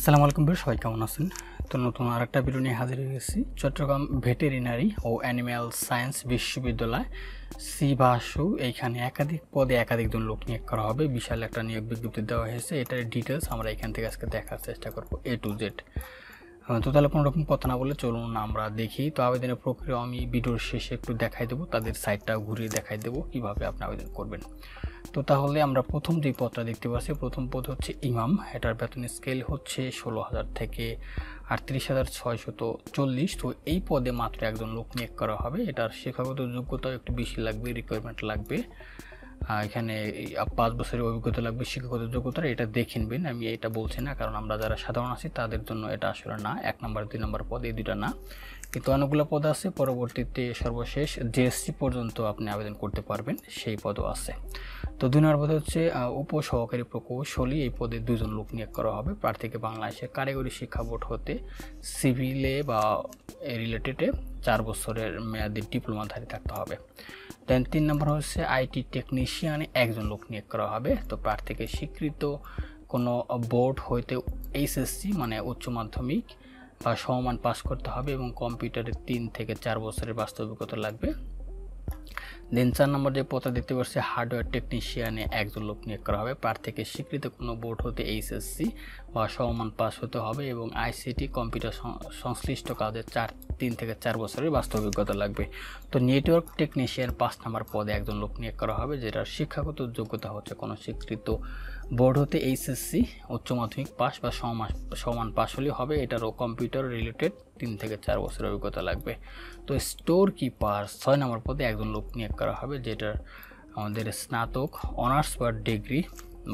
সালামু আলাইকুম ভাই সবাই কেমন আছেন তো নতুন আর একটা ভিডিও নিয়ে হাজির হয়ে গেছি চট্টগ্রাম ভেটেরিনারি ও অ্যানিম্যাল সায়েন্স বিশ্ববিদ্যালয় বাসু এইখানে একাধিক পদে একাধিক জন লোক নিয়োগ করা হবে বিশাল একটা নিয়োগ বিজ্ঞপ্তি দেওয়া হয়েছে এটার ডিটেলস আমরা এখান থেকে আজকে দেখার চেষ্টা করব এ টু জেড তো তাহলে কোনো রকম কথা না বলে চলুন আমরা দেখি তো আবেদনের প্রক্রিয়া আমি ভিডিওর শেষে একটু দেখাই দেবো তাদের সাইটটা ঘুরিয়ে দেখাই দেবো কীভাবে আপনি আবেদন করবেন তো তাহলে আমরা প্রথম যে পদটা দেখতে পাচ্ছি প্রথম পদ হচ্ছে ইমাম এটার বেতন স্কেল হচ্ছে ষোলো হাজার থেকে আটত্রিশ হাজার ছয়শত চল্লিশ তো এই পদে মাত্র একজন লোক নিয়োগ করা হবে এটার শিক্ষাগত যোগ্যতাও একটু বেশি লাগবে রিকোয়ারমেন্ট লাগবে এখানে পাঁচ বছরের অভিজ্ঞতা লাগবে শিক্ষাগত যোগ্যতা এটা দেখে নেবেন আমি এটা বলছি না কারণ আমরা যারা সাধারণ আছি তাদের জন্য এটা আসলে না এক নম্বর দুই নম্বর পদ এই দুটা না কিন্তু অনেকগুলো পদ আছে পরবর্তীতে সর্বশেষ জিএসটি পর্যন্ত আপনি আবেদন করতে পারবেন সেই পদও আছে তো দুই নম্বর পদে হচ্ছে উপসহকারী প্রকৌশলী এই পদে দুজন লোক নিয়োগ করা হবে প্রার্থীকে বাংলাদেশের কারিগরি শিক্ষা বোর্ড হতে সিভিলে বা রিলেটেডে চার বছরের মেয়াদে ডিপ্লোমাধারী থাকতে হবে দেন তিন নম্বর হচ্ছে আইটি টেকনিশিয়ানে একজন লোক নিয়োগ করা হবে তো প্রার্থীকে স্বীকৃত কোনো বোর্ড হইতে এইচএসসি মানে উচ্চ মাধ্যমিক সমমান পাস করতে হবে এবং কম্পিউটারে তিন থেকে চার বছরের বাস্তবিকতা লাগবে দেন চার নম্বর যে পথে দেখতে পাচ্ছি হার্ডওয়্যার টেকনিশিয়ানে একজন লোক নিয়োগ করা হবে পার থেকে স্বীকৃত কোনো বোর্ড হতে এইচএসসি বা সমমান পাস হতে হবে এবং আইসিটি কম্পিউটার সংশ্লিষ্ট কাজে চার তিন থেকে চার বছরের বাস্তবিকতা লাগবে তো নেটওয়ার্ক টেকনিশিয়ান পাঁচ নম্বর পদে একজন লোক নিয়োগ করা হবে যেটার শিক্ষাগত যোগ্যতা হচ্ছে কোনো স্বীকৃত বোর্ড হতে এইচএসসি উচ্চ মাধ্যমিক পাস বা সমান সমান পাস হলেই হবে এটারও কম্পিউটার রিলেটেড তিন থেকে চার বছরের অভিজ্ঞতা লাগবে তো স্টোর কিপার ছয় নম্বর পদে একজন লোক নিয়োগ করা হবে যেটার আমাদের স্নাতক অনার্স বা ডিগ্রি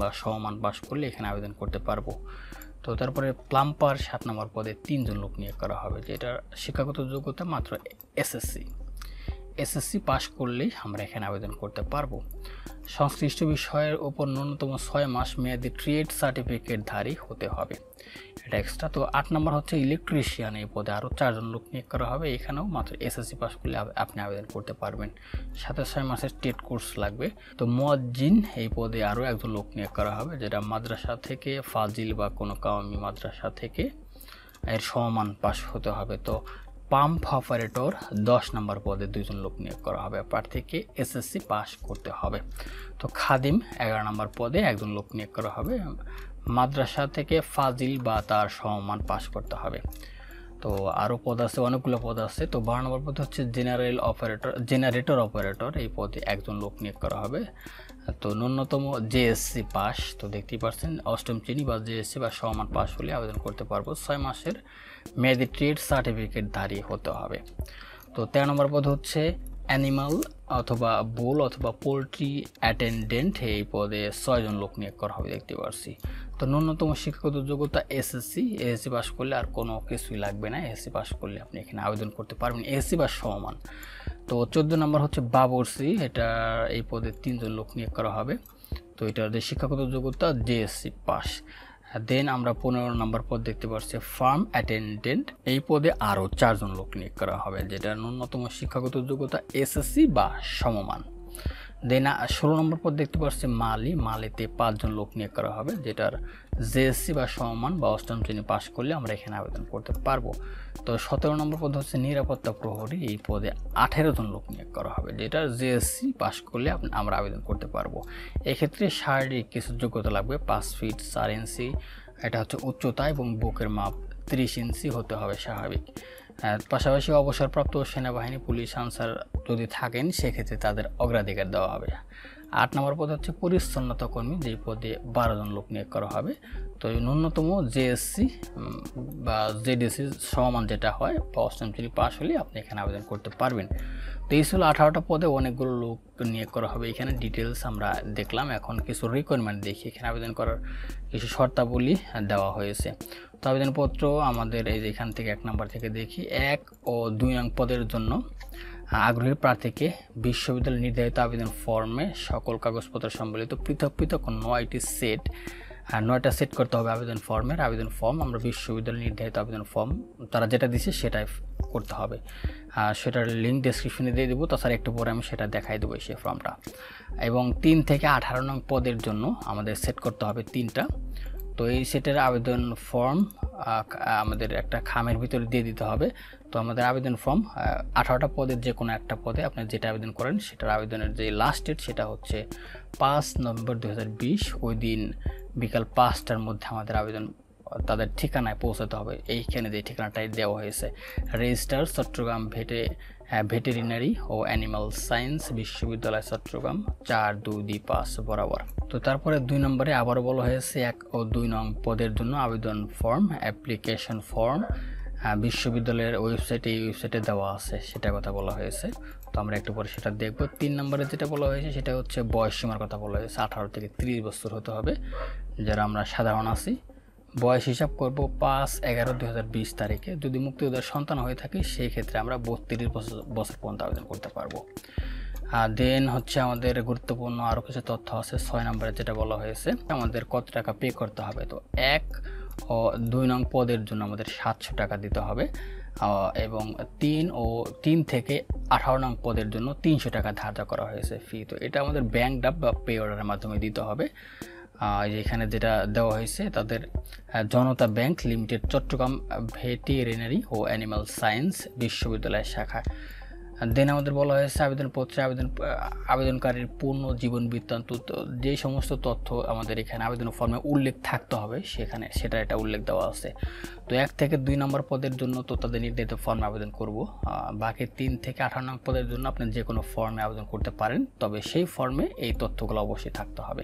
বা সমান পাস করলে এখানে আবেদন করতে পারবো তো তারপরে প্লাম্পার সাত নম্বর পদে তিনজন লোক নিয়োগ করা হবে যেটার শিক্ষাগত যোগ্যতা মাত্র এসএসসি এসএসসি পাস করলেই আমরা এখানে আবেদন করতে পারবো সংশ্লিষ্ট বিষয়ের ওপর ন্যূনতম ছয় মাস মেয়াদি ট্রেড সার্টিফিকেটধারী হতে হবে এটা এক্সট্রা তো আট নম্বর হচ্ছে ইলেকট্রিশিয়ান এই পদে আরও চারজন লোক নিয়োগ করা হবে এখানেও মাত্র এসএসসি পাস করলে আপনি আবেদন করতে পারবেন সাথে ছয় মাসের টেট কোর্স লাগবে তো মোয়াজ্জিন এই পদে আরও একজন লোক নিয়োগ করা হবে যেটা মাদ্রাসা থেকে ফাজিল বা কোনো কাওয়ামি মাদ্রাসা থেকে এর সমান পাশ হতে হবে তো পাম্প অপারেটর দশ নম্বর পদে দুইজন লোক নিয়োগ করা হবে প্রার্থীকে এসএসসি পাস করতে হবে তো খাদিম এগারো নম্বর পদে একজন লোক নিয়োগ করা হবে মাদ্রাসা থেকে ফাজিল বা তার সমমান পাস করতে হবে তো আরও পদ আছে অনেকগুলো পদ আছে তো বারো নম্বর পদে হচ্ছে জেনারেল অপারেটর জেনারেটর অপারেটর এই পদে একজন লোক নিয়োগ করা হবে তো ন্যূনতম জেএসসি পাস তো দেখতেই পাচ্ছেন অষ্টম শ্রেণী বা জেএসসি বা সমান পাস হলে আবেদন করতে পারবো ছয় মাসের মেয়াদি ট্রেড সার্টিফিকেট দাঁড়িয়ে হতে হবে তো তেরো নম্বর পদ হচ্ছে অ্যানিমাল অথবা বোল অথবা পোলট্রি অ্যাটেন্ডেন্ট এই পদে ছয়জন লোক নিয়োগ করা হবে দেখতে পারছি তো ন্যূনতম শিক্ষাগত যোগ্যতা এসএসসি এসএসসি পাস করলে আর কোনো কিছুই লাগবে না এসএসসি পাস করলে আপনি এখানে আবেদন করতে পারবেন এসএসসি বা সমান তো চোদ্দো নম্বর হচ্ছে বাবরসি এটা এই পদে তিনজন লোক নিয়োগ করা হবে তো এটা যে শিক্ষাগত যোগ্যতা ডিএসসি পাস দেন আমরা পনেরো নম্বর পদ দেখতে পাচ্ছি ফার্ম অ্যাটেন্ডেন্ট এই পদে আরও চারজন লোক নিয়োগ করা হবে যেটা ন্যূনতম শিক্ষাগত যোগ্যতা এসএসসি বা সমমান দেন ষোলো নম্বর পদ দেখতে পাচ্ছি মালি মালিতে পাঁচজন লোক নিয়োগ করা হবে যেটার জেএসসি বা সম্মান বা অষ্টম শ্রেণী পাশ করলে আমরা এখানে আবেদন করতে পারবো তো সতেরো নম্বর পদ হচ্ছে নিরাপত্তা প্রহরী এই পদে আঠেরো জন লোক নিয়োগ করা হবে যেটা জেএসসি পাশ করলে আমরা আবেদন করতে পারবো এক্ষেত্রে শারীরিক কিছু যোগ্যতা লাগবে পাঁচ ফিট চার ইঞ্চি এটা হচ্ছে উচ্চতা এবং বুকের মাপ তিরিশ ইঞ্চি হতে হবে স্বাভাবিক পাশাপাশি অবসরপ্রাপ্ত সেনাবাহিনী পুলিশ আনসার যদি থাকেন সেক্ষেত্রে তাদের অগ্রাধিকার দেওয়া হবে আট নম্বর পদ হচ্ছে পরিচ্ছন্নতা কর্মী যে পদে বারো জন লোক নিয়োগ করা হবে তো ন্যূনতম জেএসসি বা জেডিএসসি সমান যেটা হয় বা অষ্টম শ্রেণী পাস হলে আপনি এখানে আবেদন করতে পারবেন তো এই ছিল আঠারোটা পদে অনেকগুলো লোক নিয়োগ করা হবে এখানে ডিটেলস আমরা দেখলাম এখন কিছু রিকোয়ারমেন্ট দেখি এখানে আবেদন করার কিছু শর্তাবলী দেওয়া হয়েছে তো আবেদনপত্র আমাদের এই এখান থেকে এক নম্বর থেকে দেখি এক ও দুই নং পদের জন্য আগ্রহী প্রার্থীকে বিশ্ববিদ্যালয় নির্ধারিত আবেদন ফর্মে সকল কাগজপত্র সম্বলিত পৃথক পৃথক নয়টি সেট নয়টা সেট করতে হবে আবেদন ফর্মের আবেদন ফর্ম আমরা বিশ্ববিদ্যালয় নির্ধারিত আবেদন ফর্ম তারা যেটা দিছে সেটাই করতে হবে সেটার লিঙ্ক ডিসক্রিপশনে দিয়ে দেবো তাছাড়া একটু পরে আমি সেটা দেখাই দেবো সেই ফর্মটা এবং তিন থেকে আঠারো নং পদের জন্য আমাদের সেট করতে হবে তিনটা তো এই সেটের আবেদন ফর্ম আমাদের একটা খামের ভিতরে দিয়ে দিতে হবে তো আমাদের আবেদন ফর্ম আঠারোটা পদের যে কোনো একটা পদে আপনি যেটা আবেদন করেন সেটার আবেদনের যে লাস্ট ডেট সেটা হচ্ছে পাঁচ নভেম্বর দু ওই দিন বিকাল পাঁচটার মধ্যে আমাদের আবেদন তাদের ঠিকানায় পৌঁছাতে হবে এইখানে যে ঠিকানাটাই দেওয়া হয়েছে রেজিস্টার চট্টগ্রাম ভেটে হ্যাঁ, ভেটেরিনারি ও অ্যানিমাল সায়েন্স বিশ্ববিদ্যালয় চট্টগ্রাম চার দুই দুই পাঁচ বরাবর তো তারপরে দুই নম্বরে আবার বলা হয়েছে এক ও দুই নং পদের জন্য আবেদন ফর্ম অ্যাপ্লিকেশন ফর্ম হ্যাঁ, বিশ্ববিদ্যালয়ের ওয়েবসাইটে এই ওয়েবসাইটে দেওয়া আছে সেটা কথা বলা হয়েছে তো আমরা একটু পরে সেটা দেখবো তিন নম্বরে যেটা বলা হয়েছে সেটা হচ্ছে বয়স সীমার কথা বলা হয়েছে আঠারো থেকে তিরিশ বছর হতে হবে যারা আমরা সাধারণ আছি বয়স হিসাব করব পাঁচ এগারো দুই হাজার বিশ তারিখে যদি মুক্তিযোদ্ধার সন্তান হয়ে থাকে সেই ক্ষেত্রে আমরা বত্রিশ বছর বছর পর্যন্ত আবেদন করতে পারবো আর দেন হচ্ছে আমাদের গুরুত্বপূর্ণ আরও কিছু তথ্য আছে ছয় নম্বরে যেটা বলা হয়েছে আমাদের কত টাকা পে করতে হবে তো এক ও দুই নং পদের জন্য আমাদের সাতশো টাকা দিতে হবে এবং তিন ও তিন থেকে আঠারো নং পদের জন্য তিনশো টাকা ধার্য করা হয়েছে ফি তো এটা আমাদের ব্যাংক ডাব বা পে অর্ডারের মাধ্যমে দিতে হবে এখানে যেটা দেওয়া হয়েছে তাদের Janata bank limited Chittagong veterinary ও অ্যানিমাল সায়েন্স বিশ্ববিদ্যালয়ের শাখা দেন আমাদের বলা হয়েছে আবেদনপত্রে আবেদন আবেদনকারীর পূর্ণ জীবন বৃত্তান্ত যে সমস্ত তথ্য আমাদের এখানে আবেদন ফর্মে উল্লেখ থাকতে হবে সেখানে সেটা এটা উল্লেখ দেওয়া আছে তো এক থেকে দুই নম্বর পদের জন্য তো তাদের নির্ধারিত ফর্মে আবেদন করব বাকি তিন থেকে আঠারো নম্বর পদের জন্য আপনি যে কোনো ফর্মে আবেদন করতে পারেন তবে সেই ফর্মে এই তথ্যগুলো অবশ্যই থাকতে হবে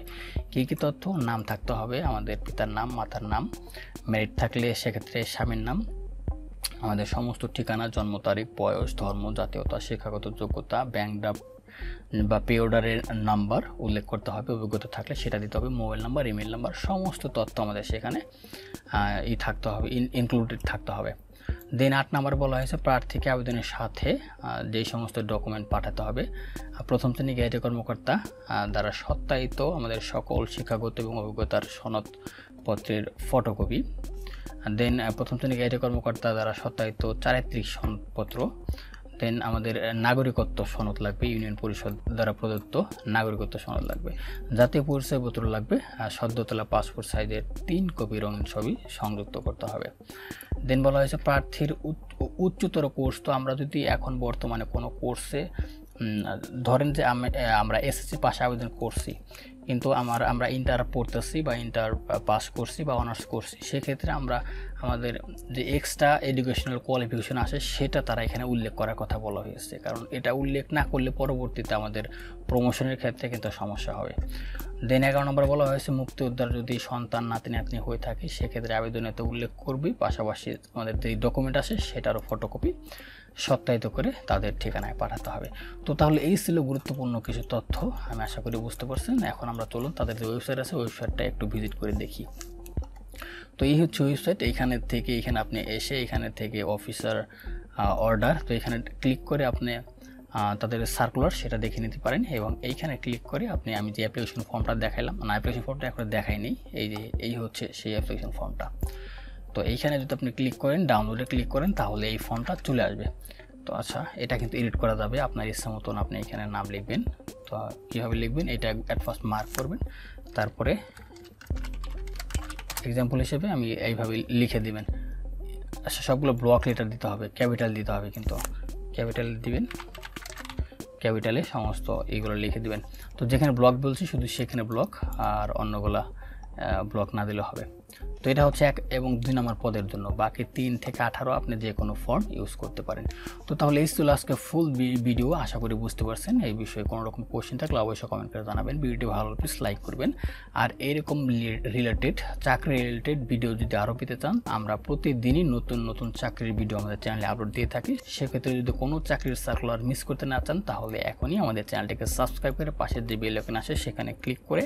কী কী তথ্য নাম থাকতে হবে আমাদের পিতার নাম মাতার নাম মেরিট থাকলে সেক্ষেত্রে স্বামীর নাম আমাদের সমস্ত ঠিকানা জন্ম তারিখ বয়স ধর্ম জাতীয়তা শিক্ষাগত যোগ্যতা ব্যাংক ড্রাফট বা পে অর্ডারের নাম্বার উল্লেখ করতে হবে অভিজ্ঞতা থাকলে সেটা দিতে হবে মোবাইল নাম্বার ইমেল নাম্বার সমস্ত তথ্য আমাদের সেখানে ই থাকতে হবে ইনক্লুডেড থাকতে হবে দেন আট নাম্বার বলা হয়েছে প্রার্থীকে আবেদনের সাথে যে সমস্ত ডকুমেন্ট পাঠাতে হবে প্রথম শ্রেণী গ্যাজে কর্মকর্তা দ্বারা সত্যায়িত আমাদের সকল শিক্ষাগত এবং অভিজ্ঞতার সনদপত্রের ফটোকপি দেন uh, প্রথম শ্রেণী আইটি কর্মকর্তা দ্বারা সত্যায়িত চারিত্রিক সনদপত্র দেন আমাদের uh, নাগরিকত্ব সনদ লাগবে ইউনিয়ন পরিষদ দ্বারা প্রদত্ত নাগরিকত্ব সনদ লাগবে জাতীয় পরিচয়পত্র লাগবে আর সদ্যতলা পাসপোর্ট সাইজের তিন কপি রঙিন ছবি সংযুক্ত করতে হবে দেন বলা হয়েছে প্রার্থীর উচ্চতর কোর্স তো আমরা যদি এখন বর্তমানে কোনো কোর্সে ধরেন যে আমরা এসএসসি পাশে আবেদন করছি কিন্তু আমার আমরা ইন্টার পড়তেছি বা ইন্টার পাস করছি বা অনার্স করছি সেক্ষেত্রে আমরা আমাদের যে এক্সট্রা এডুকেশনাল কোয়ালিফিকেশন আসে সেটা তারা এখানে উল্লেখ করার কথা বলা হয়েছে কারণ এটা উল্লেখ না করলে পরবর্তীতে আমাদের প্রমোশনের ক্ষেত্রে কিন্তু সমস্যা হবে দেন এগারো নম্বর বলা হয়েছে মুক্তিযোদ্ধার যদি সন্তান নাতি নাতনি হয়ে থাকে সেক্ষেত্রে তো উল্লেখ করবি পাশাপাশি আমাদের যে ডকুমেন্ট আসে সেটারও ফটোকপি সত্যায়িত করে তাদের ঠিকানায় পাঠাতে হবে তো তাহলে এই ছিল গুরুত্বপূর্ণ কিছু তথ্য আমি আশা করি বুঝতে পারছেন এখন আমরা চলুন তাদের যে ওয়েবসাইট আছে ওয়েবসাইটটা একটু ভিজিট করে দেখি তো এই হচ্ছে ওয়েবসাইট এখানে থেকে এখানে আপনি এসে এখানে থেকে অফিসার অর্ডার তো এখানে ক্লিক করে আপনি তাদের সার্কুলার সেটা দেখে নিতে পারেন এবং এইখানে ক্লিক করে আপনি আমি যে অ্যাপ্লিকেশন ফর্মটা দেখাইলাম না অ্যাপ্লিকেশন ফর্মটা এখন দেখাইনি এই যে এই হচ্ছে সেই অ্যাপ্লিকেশন ফর্মটা তো এইখানে যদি আপনি ক্লিক করেন ডাউনলোডে ক্লিক করেন তাহলে এই ফর্মটা চলে আসবে তো আচ্ছা এটা কিন্তু এডিট করা যাবে আপনার ইচ্ছা মতন আপনি এখানে নাম লিখবেন তো কীভাবে লিখবেন এটা অ্যাট ফার্স্ট মার্ক করবেন তারপরে এক্সাম্পল হিসেবে আমি এইভাবে লিখে দিবেন আচ্ছা সবগুলো ব্লক লেটার দিতে হবে ক্যাপিটাল দিতে হবে কিন্তু ক্যাপিটাল দিবেন ক্যাপিটালে সমস্ত এইগুলো লিখে দিবেন তো যেখানে ব্লক বলছি শুধু সেখানে ব্লক আর অন্যগুলা ব্লক না দিলে হবে তো এটা হচ্ছে এক এবং দুই নম্বর পদের জন্য বাকি তিন থেকে আঠারো আপনি যে কোনো ফর্ম ইউজ করতে পারেন তো তাহলে এই ছিল আজকে ফুল ভিডিও আশা করি বুঝতে পারছেন এই বিষয়ে কোনো রকম কোয়েশ্চেন থাকলে অবশ্যই কমেন্ট করে জানাবেন ভিডিওটি ভালো প্লিজ লাইক করবেন আর এরকম রিলেটেড চাকরি রিলেটেড ভিডিও যদি আরও পেতে চান আমরা প্রতিদিনই নতুন নতুন চাকরির ভিডিও আমাদের চ্যানেলে আপলোড দিয়ে থাকি সেক্ষেত্রে যদি কোনো চাকরির সার্কুলার মিস করতে না চান তাহলে এখনই আমাদের চ্যানেলটিকে সাবস্ক্রাইব করে পাশের যে বেল আসে সেখানে ক্লিক করে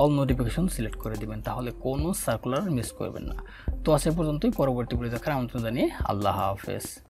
অল নোটিফিকেশন সিলেক্ট করে দেবেন দেবেন তাহলে কোনো সার্কুলার মিস করবেন না তো আজ পর্যন্তই পরবর্তী ভিডিও দেখার আমন্ত্রণ জানিয়ে আল্লাহ হাফেজ